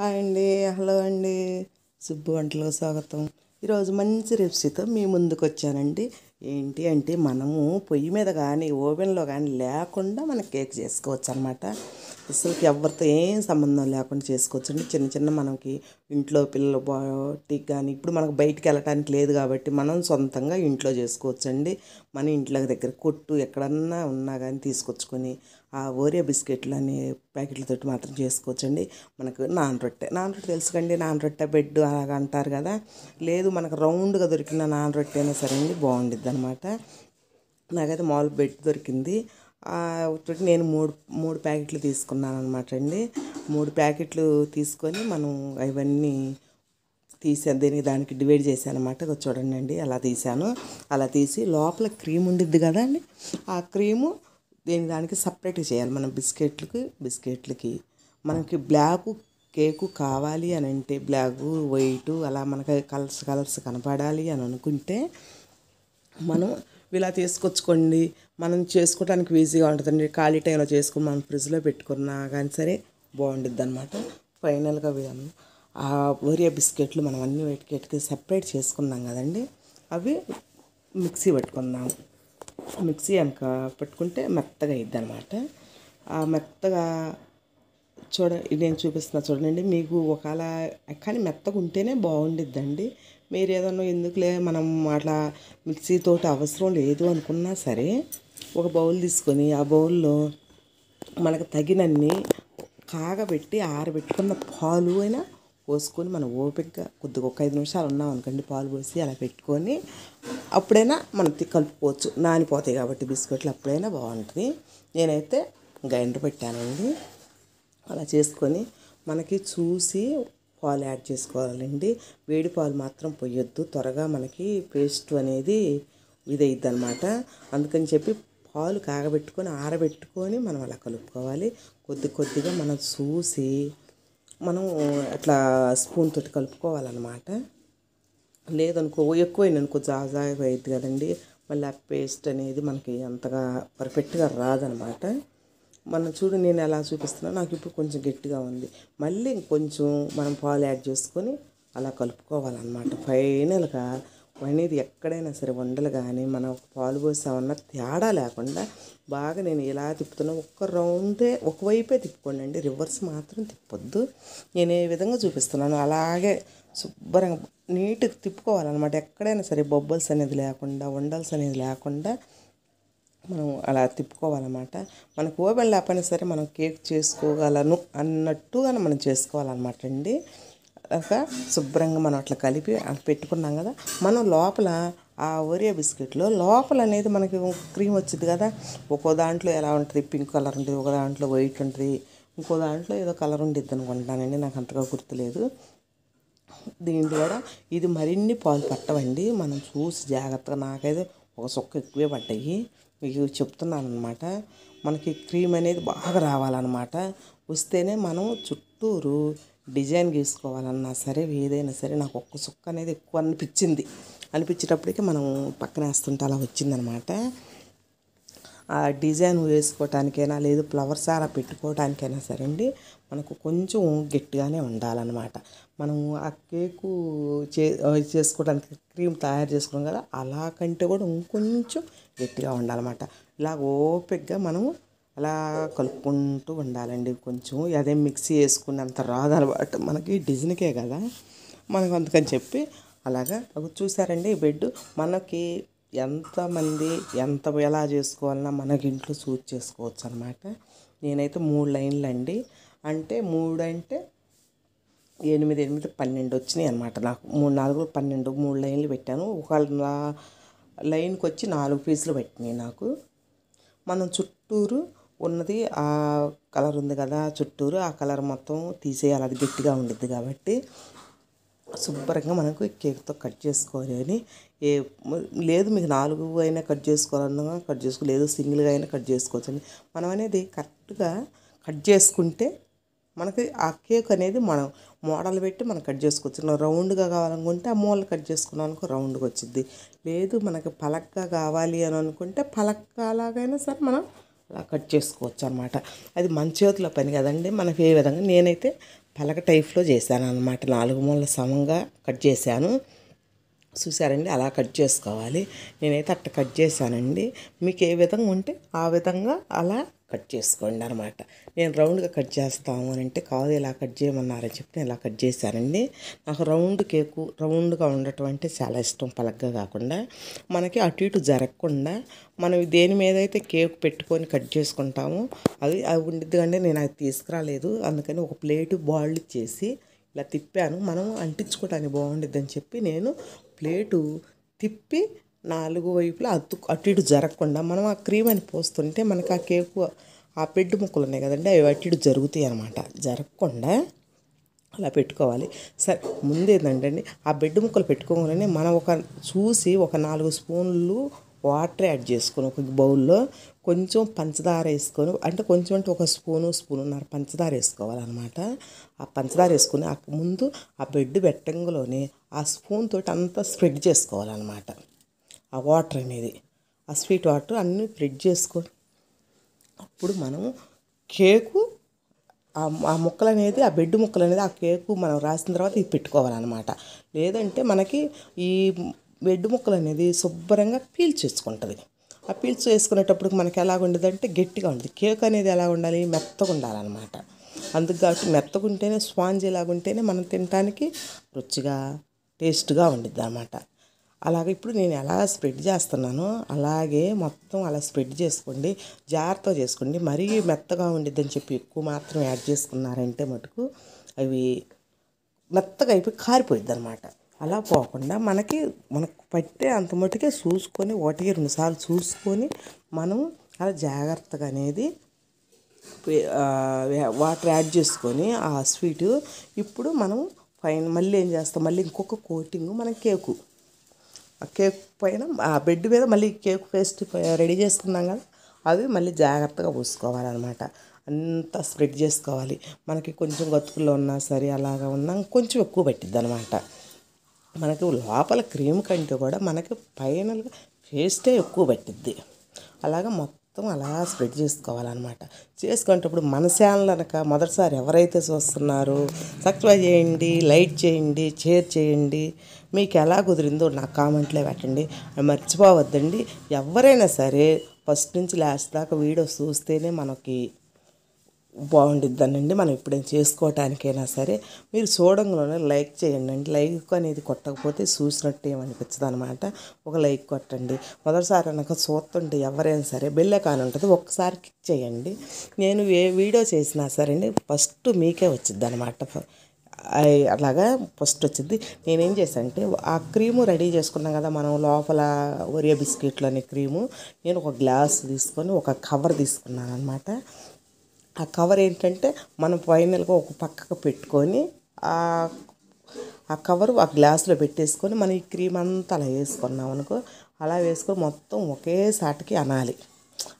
hi అండి hello అండి సుబ్బు వంటలో స్వాగతం ఈరోజు మంచి రెసిపీతో మీ ముందుకు వచ్చానండి ఏంటి అంటే మనము పొయ్యి మీద కానీ ఓవెన్లో కానీ లేకుండా మనం కేక్ చేసుకోవచ్చు అనమాట అసలుకి ఎవరితో ఏం సంబంధం లేకుండా చేసుకోవచ్చండి చిన్న చిన్న మనకి ఇంట్లో పిల్లలు బాటికి కానీ ఇప్పుడు మనకు బయటికి వెళ్ళటానికి లేదు కాబట్టి మనం సొంతంగా ఇంట్లో చేసుకోవచ్చండి మన ఇంట్లో దగ్గర కొట్టు ఎక్కడన్నా ఉన్నా కానీ తీసుకొచ్చుకొని ఆ ఓరియా బిస్కెట్లు అనే ప్యాకెట్లతో మాత్రం చేసుకోవచ్చండి మనకు నాన్ రొట్టె నాన్ రొట్టె తెలుసు కండి నాన్ రొట్టె బెడ్ అలాగ అంటారు కదా లేదు మనకు రౌండ్గా దొరికిన నాన్ రొట్టె అయినా సరే అండి బాగుండిద్ది అనమాట నాకైతే మామూలు బెడ్ దొరికింది ఒకటి నేను మూడు మూడు ప్యాకెట్లు తీసుకున్నాను అనమాట అండి మూడు ప్యాకెట్లు తీసుకొని మనం అవన్నీ తీసాను దీనికి దానికి డివైడ్ చేశాను అనమాట చూడండి అండి అలా తీశాను అలా తీసి లోపల క్రీమ్ ఉండిద్ది కదండి ఆ క్రీము దీని దానికి సపరేట్ చేయాలి మనం బిస్కెట్లకి బిస్కెట్లకి మనకి బ్లాక్ కేకు కావాలి అని అంటే బ్లాక్ వైట్ అలా మనకి కలర్స్ కలర్స్ కనపడాలి అని అనుకుంటే మనం ఇలా తీసుకొచ్చుకోండి మనం చేసుకోవడానికి ఈజీగా ఉంటుందండి ఖాళీ టైంలో చేసుకుని మనం ఫ్రిడ్జ్లో పెట్టుకున్నా కానీ సరే బాగుండుద్ది అనమాట ఫైనల్గా వీళ్ళము ఆ ఒరియా బిస్కెట్లు మనం అన్ని వెటికెట్కి సెపరేట్ చేసుకున్నాం కదండి అవి మిక్సీ పట్టుకుందాం మిక్సీ కనుక పెట్టుకుంటే మెత్తగా అయింది అనమాట ఆ మెత్తగా చూడ నేను చూపిస్తున్నా చూడండి మీకు ఒకవేళ కానీ మెత్తగా ఉంటేనే బాగుండిద్దండి మీరు ఏదన్నా ఎందుకులే మనం అట్లా మిక్సీతోటి అవసరం లేదు అనుకున్నా సరే ఒక బౌల్ తీసుకొని ఆ బౌల్లో మనకు తగినన్ని కాగబెట్టి ఆరబెట్టుకున్న పాలు అయినా పోసుకొని మనం ఓపికగా కొద్దిగా ఒక ఐదు నిమిషాలు ఉన్నాం అనుకోండి పాలు పోసి అలా పెట్టుకొని అప్పుడైనా మనం కలుపుకోవచ్చు నానిపోతాయి కాబట్టి బిస్కెట్లు అప్పుడైనా బాగుంటుంది నేనైతే గ్రైండర్ పెట్టానండి అలా చేసుకొని మనకి చూసి పాలు యాడ్ చేసుకోవాలండి వేడి పాలు మాత్రం పోయొద్దు త్వరగా మనకి పేస్ట్ అనేది ఇదైద్ది అనమాట అందుకని చెప్పి పాలు కాగబెట్టుకొని ఆరబెట్టుకొని మనం అలా కలుపుకోవాలి కొద్ది కొద్దిగా మనం చూసి మనం అట్లా స్పూన్ తోటి కలుపుకోవాలన్నమాట లేదనుకో ఎక్కువైందనుకో జాజాగా అవుతుంది కదండి మళ్ళీ ఆ పేస్ట్ అనేది మనకి అంతగా పర్ఫెక్ట్గా రాదనమాట మనం చూడు నేను ఎలా చూపిస్తున్నా నాకు ఇప్పుడు కొంచెం గట్టిగా ఉంది మళ్ళీ ఇంకొంచెం మనం పాలు యాడ్ చేసుకొని అలా కలుపుకోవాలన్నమాట ఫైనల్గా అనేది ఎక్కడైనా సరే వండలు కానీ మనం పాలు పోసామన్న తేడా లేకుండా బాగా నేను ఇలా తిప్పుతున్నా ఒక్క రౌండే ఒకవైపే తిప్పుకోండి అండి రివర్స్ మాత్రం తిప్పొద్దు నేను ఏ విధంగా చూపిస్తున్నాను అలాగే శుభ్రంగా నీట్గా తిప్పుకోవాలన్నమాట ఎక్కడైనా సరే బొబ్బల్స్ అనేది లేకుండా వండల్స్ అనేది లేకుండా మనం అలా తిప్పుకోవాలన్నమాట మనకు ఓవెన్ లేకపోయినా సరే మనం కేక్ చేసుకోగలను అన్నట్టుగా మనం చేసుకోవాలన్నమాట అండి అలా శుభ్రంగా మనం అట్లా కలిపి పెట్టుకున్నాం కదా మనం లోపల ఆ ఒరియా బిస్కెట్లో లోపల అనేది మనకి క్రీమ్ వచ్చింది కదా ఒక్కో దాంట్లో ఎలా ఉంటుంది పింక్ కలర్ ఉంటుంది ఒక దాంట్లో వైట్ ఉంటుంది ఇంకో దాంట్లో ఏదో కలర్ ఉండిద్ది అనుకుంటున్నానండి నాకు అంతగా గుర్తులేదు దీని ద్వారా ఇది మరిన్ని పాలు పట్టవండి మనం చూసి జాగ్రత్తగా నాకైతే ఒక సొక్క ఎక్కువే పడ్డాయి మీకు చెప్తున్నాను అనమాట మనకి క్రీమ్ అనేది బాగా రావాలన్నమాట వస్తేనే మనం చుట్టూరు డిజైన్ గీసుకోవాలన్నా సరే ఏదైనా సరే నాకు ఒక్క సుక్క అనేది ఎక్కువ అనిపించింది అనిపించేటప్పటికి మనం పక్కన వేస్తుంటే అలా వచ్చిందనమాట డిజైన్ వేసుకోవటానికైనా లేదు ఫ్లవర్స్ అలా పెట్టుకోవటానికైనా సరే అండి మనకు కొంచెం గట్టిగానే ఉండాలన్నమాట మనము ఆ కేకు చే చేసుకోవడానికి క్రీమ్ తయారు చేసుకోవడం కదా అలా కంటే కూడా ఇంకొంచెం గట్టిగా ఉండాలన్నమాట ఇలా ఓపిక్గా మనము అలా కలుపుకుంటూ ఉండాలండి కొంచెం అదే మిక్సీ వేసుకున్నంత రాదనమాట మనకి డిజైన్కే కదా మనకు అందుకని చెప్పి అలాగా చూసారండి బెడ్ మనకి ఎంతమంది ఎంత ఎలా చేసుకోవాలన్నా మనకి ఇంట్లో సూట్ చేసుకోవచ్చు అనమాట నేనైతే మూడు లైన్లు అండి అంటే మూడు అంటే ఎనిమిది ఎనిమిది పన్నెండు వచ్చినాయి అనమాట నాకు మూడు నాలుగు పన్నెండు మూడు లైన్లు పెట్టాను ఒక లైన్కి వచ్చి నాలుగు పీసులు పెట్టినాయి నాకు మనం చుట్టూరు ఉన్నది ఆ కలర్ ఉంది కదా చుట్టూరు ఆ కలర్ మొత్తం తీసేయాలి అది గట్టిగా ఉండిద్ది కాబట్టి శుభ్రంగా మనకు కేక్తో కట్ చేసుకోవాలి అని ఏ లేదు మీకు నాలుగు అయినా కట్ చేసుకోవాలన్నా కట్ చేసుకో లేదు సింగిల్గా అయినా కట్ చేసుకోవచ్చు మనం అనేది కరెక్ట్గా కట్ చేసుకుంటే మనకి ఆ కేక్ అనేది మనం మోడల్ పెట్టి మనం కట్ చేసుకోవచ్చు రౌండ్గా కావాలనుకుంటే ఆ మూల కట్ చేసుకున్నాం అనుకో రౌండ్గా వచ్చింది లేదు మనకి పలక్గా కావాలి అని అనుకుంటే పలక్గా అలాగైనా సరే మనం అలా కట్ చేసుకోవచ్చు అనమాట అది మన చేతిలో పని కదండి మనకి ఏ విధంగా నేనైతే పలక టైప్లో చేశాను అనమాట నాలుగు మూలల సమంగా కట్ చేశాను చూసారండి అలా కట్ చేసుకోవాలి నేనైతే అట్ట కట్ చేశానండి మీకు ఏ విధంగా ఉంటే ఆ విధంగా అలా కట్ చేసుకోండి అనమాట నేను రౌండ్గా కట్ చేస్తాము అని అంటే కాదు ఇలా కట్ చేయమన్నారని చెప్పి నేను ఇలా కట్ చేశానండి నాకు రౌండ్ కేకు రౌండ్గా ఉండటం అంటే చాలా ఇష్టం పలగ్గా కాకుండా మనకి అటు ఇటు జరగకుండా మనం దేని మీద అయితే కేక్ పెట్టుకొని కట్ చేసుకుంటాము అది అది ఉండిద్ది కంటే నేను అది తీసుకురాలేదు అందుకని ఒక ప్లేటు బాయిల్ చేసి ఇలా తిప్పాను మనం అంటించుకోవడానికి బాగుండిద్దని చెప్పి నేను ప్లేటు తిప్పి నాలుగు వైపులా అత్తు అటు ఇటు జరగకుండా మనం ఆ క్రీమ్ అని పోస్తుంటే మనకు ఆ కేకు ఆ పెట్టు ముక్కలు ఉన్నాయి కదండి అవి అటు ఇటు జరుగుతాయి అనమాట జరగకుండా అలా పెట్టుకోవాలి సరే ముందేందండి ఆ బెడ్ ముక్కలు పెట్టుకోగానే మనం ఒక చూసి ఒక నాలుగు స్పూన్లు వాటర్ యాడ్ చేసుకొని ఒక బౌల్లో కొంచెం పంచదార వేసుకొని అంటే కొంచెం అంటే ఒక స్పూను స్పూనున్నర పంచదార వేసుకోవాలన్నమాట ఆ పంచదార వేసుకొని ముందు ఆ బెడ్ పెట్టంగులోనే ఆ స్పూన్ తోటి అంతా స్ప్రెడ్ చేసుకోవాలన్నమాట ఆ వాటర్ అనేది ఆ స్వీట్ వాటర్ అన్నీ స్ప్రెడ్ చేసుకొని అప్పుడు మనము కేకు ఆ ముక్కలు అనేది ఆ బెడ్ ముక్కలు అనేది ఆ కేకు మనం రాసిన తర్వాత ఇది పెట్టుకోవాలన్నమాట లేదంటే మనకి ఈ బెడ్ ముక్కలు అనేది శుభ్రంగా పీల్ చేసుకుంటుంది ఆ పీల్స్ వేసుకునేటప్పుడు మనకి ఎలా ఉండదు అంటే గట్టిగా ఉంటుంది కేక్ అనేది ఎలా ఉండాలి మెత్తగా ఉండాలన్నమాట అందుకు కాబట్టి మెత్తగా ఉంటేనే స్పాంజ్ ఉంటేనే మనం తినడానికి రుచిగా టేస్ట్గా ఉండిద్ది అనమాట అలాగే ఇప్పుడు నేను ఎలా స్ప్రెడ్ చేస్తున్నానో అలాగే మొత్తం అలా స్ప్రెడ్ చేసుకోండి జాగ్రత్త చేసుకోండి మరీ మెత్తగా ఉండిద్దని చెప్పి ఎక్కువ మాత్రం యాడ్ చేసుకున్నారంటే మటుకు అవి మెత్తగా అయిపోయి కారిపోయింది అనమాట అలా పోకుండా మనకి మనకు పట్టే అంత మటుకే చూసుకొని ఒకటికి రెండుసార్లు చూసుకొని మనం అలా జాగ్రత్తగా అనేది వాటర్ యాడ్ చేసుకొని ఆ స్వీటు ఇప్పుడు మనం ఫైన్ మళ్ళీ ఏం చేస్తాం మళ్ళీ ఇంకొక కోటింగ్ మన కేకు ఆ కేక్ పైన ఆ బెడ్ మీద మళ్ళీ కేక్ పేస్ట్ రెడీ చేసుకున్నాం కదా అవి మళ్ళీ జాగ్రత్తగా పూసుకోవాలన్నమాట అంతా స్ప్రెడ్ చేసుకోవాలి మనకి కొంచెం గతుకుల్లో ఉన్నా సరే అలాగా ఉన్నా కొంచెం ఎక్కువ పెట్టిద్ది అనమాట మనకి లోపల క్రీమ్ కంటే కూడా మనకి ఫైనల్గా పేస్టే ఎక్కువ పెట్టిద్ది అలాగా మొత్తం అలా స్ప్రెడ్ చేసుకోవాలన్నమాట చేసుకునేటప్పుడు మన ఛానల్ అనక మొదటిసారి ఎవరైతే చూస్తున్నారో సబ్స్క్రైబ్ చేయండి లైక్ చేయండి షేర్ చేయండి మీకు ఎలా కుదిరిందో నా కామెంట్లో పెట్టండి మర్చిపోవద్దండి ఎవరైనా సరే ఫస్ట్ నుంచి లాస్ట్ దాకా వీడియో చూస్తేనే మనకి అనండి మనం ఎప్పుడైనా చేసుకోవటానికైనా సరే మీరు చూడంగానే లైక్ చేయండి అండి లైక్ అనేది కొట్టకపోతే చూసినట్టు ఏమనిపించదు అనమాట ఒక లైక్ కొట్టండి మొదటిసారి అనక చూస్తుంటే ఎవరైనా సరే బెల్ కాని ఉంటుంది క్లిక్ చేయండి నేను ఏ వీడియో చేసినా సరే అండి ఫస్ట్ మీకే వచ్చిద్ది అనమాట అలాగా ఫస్ట్ వచ్చింది నేనేం చేశానంటే ఆ క్రీము రెడీ చేసుకున్నాం కదా మనం లోపల ఒరియో అనే క్రీము నేను ఒక గ్లాస్ తీసుకొని ఒక కవర్ తీసుకున్నాను అనమాట ఆ కవర్ ఏంటంటే మనం ఫైనల్గా ఒక పక్కకు పెట్టుకొని ఆ కవర్ ఆ గ్లాసులో పెట్టేసుకొని మనం ఈ క్రీమ్ అంతా అలా వేసుకున్నాం అనుకో అలా వేసుకొని మొత్తం ఒకేసాటికి అనాలి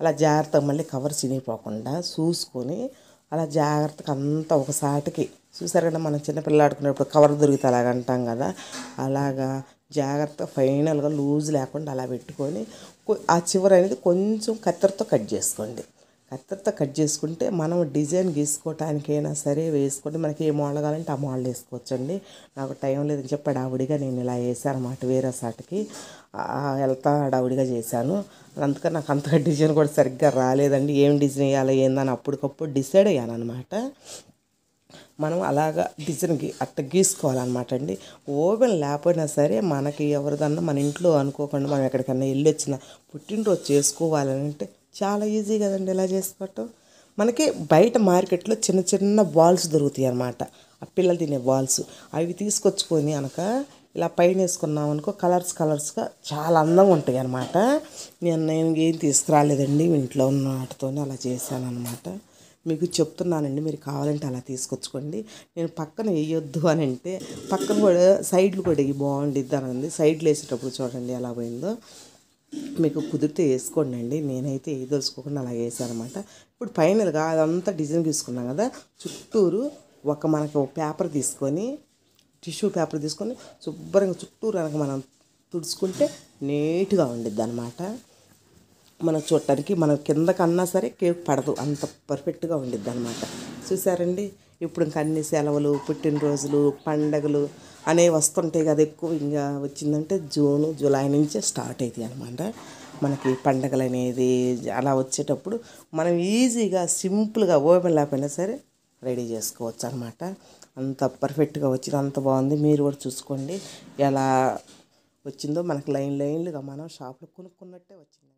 అలా జాగ్రత్తగా మళ్ళీ కవర్ చినిగిపోకుండా చూసుకొని అలా జాగ్రత్తగా అంతా ఒకసాటికి చూసారు కదా మనం చిన్నపిల్లలు ఆడుకునేప్పుడు కవర్ దొరికితే అలాగ అంటాం కదా అలాగా జాగ్రత్తగా ఫైనల్గా లూజ్ లేకుండా అలా పెట్టుకొని ఆ చివరి అనేది కొంచెం కత్తెరతో కట్ చేసుకోండి కత్తెరతో కట్ చేసుకుంటే మనం డిజైన్ గీసుకోవటానికైనా సరే వేసుకొని మనకి ఏ మోడల్ కావాలంటే ఆ మోడల్ వేసుకోవచ్చండి నాకు టైం లేదని చెప్పి అడావుడిగా నేను ఇలా వేసాను అన్నమాట వేరే సాటికి వెళ్తా అడావుడిగా చేశాను అందుకని నాకు అంతగా డిజైన్ కూడా సరిగ్గా రాలేదండి ఏం డిజైన్ వేయాలి ఏందని అప్పటికప్పుడు డిసైడ్ అయ్యాను అనమాట మనం అలాగా డిజైన్ గీ అట్ట గీసుకోవాలన్నమాట అండి ఓవెన్ లేకపోయినా సరే మనకి ఎవరిదన్నా మన ఇంట్లో అనుకోకుండా మనం ఎక్కడికన్నా వెళ్ళి వచ్చిన పుట్టినరోజు చేసుకోవాలంటే చాలా ఈజీ కదండి ఇలా చేసుకోవటం మనకి బయట మార్కెట్లో చిన్న చిన్న బాల్స్ దొరుకుతాయి అన్నమాట ఆ పిల్లలు తినే బాల్స్ అవి తీసుకొచ్చుకొని అనక ఇలా పైన వేసుకున్నాం అనుకో కలర్స్ కలర్స్గా చాలా అందంగా ఉంటాయి అనమాట నేను నేను ఏం తీసుకురాలేదండి ఇంట్లో ఉన్న వాటితోనే అలా చేశాను అనమాట మీకు చెప్తున్నానండి మీరు కావాలంటే అలా తీసుకొచ్చుకోండి నేను పక్కన వేయొద్దు అని అంటే పక్కన కూడా సైడ్లు కూడా ఇవి బాగుండిద్ది సైడ్లు వేసేటప్పుడు చూడండి ఎలా పోయిందో మీకు కుదిరితే వేసుకోండి అండి నేనైతే అలా అలాగే అనమాట ఇప్పుడు ఫైనల్గా అదంతా డిజైన్ తీసుకున్నాం కదా చుట్టూరు ఒక మనకు పేపర్ తీసుకొని టిష్యూ పేపర్ తీసుకొని శుభ్రంగా చుట్టూరు కనుక మనం తుడుచుకుంటే నీట్గా ఉండిద్ది అనమాట మనం చూడటానికి మనం కింద కన్నా సరే కేక్ పడదు అంత పర్ఫెక్ట్గా ఉండిద్ది అనమాట చూసారండి ఇప్పుడు ఇంకా అన్ని సెలవులు పుట్టినరోజులు పండగలు అనేవి వస్తుంటే కదా ఎక్కువ ఇంకా వచ్చిందంటే జూన్ జూలై నుంచే స్టార్ట్ అయితే అనమాట మనకి పండగలు అనేది అలా వచ్చేటప్పుడు మనం ఈజీగా సింపుల్గా ఓపెన్ లేకపోయినా సరే రెడీ చేసుకోవచ్చు అనమాట అంత పర్ఫెక్ట్గా వచ్చింది అంత బాగుంది మీరు కూడా చూసుకోండి ఎలా వచ్చిందో మనకు లైన్ లైన్లుగా మనం షాప్లో కొనుక్కున్నట్టే వచ్చింది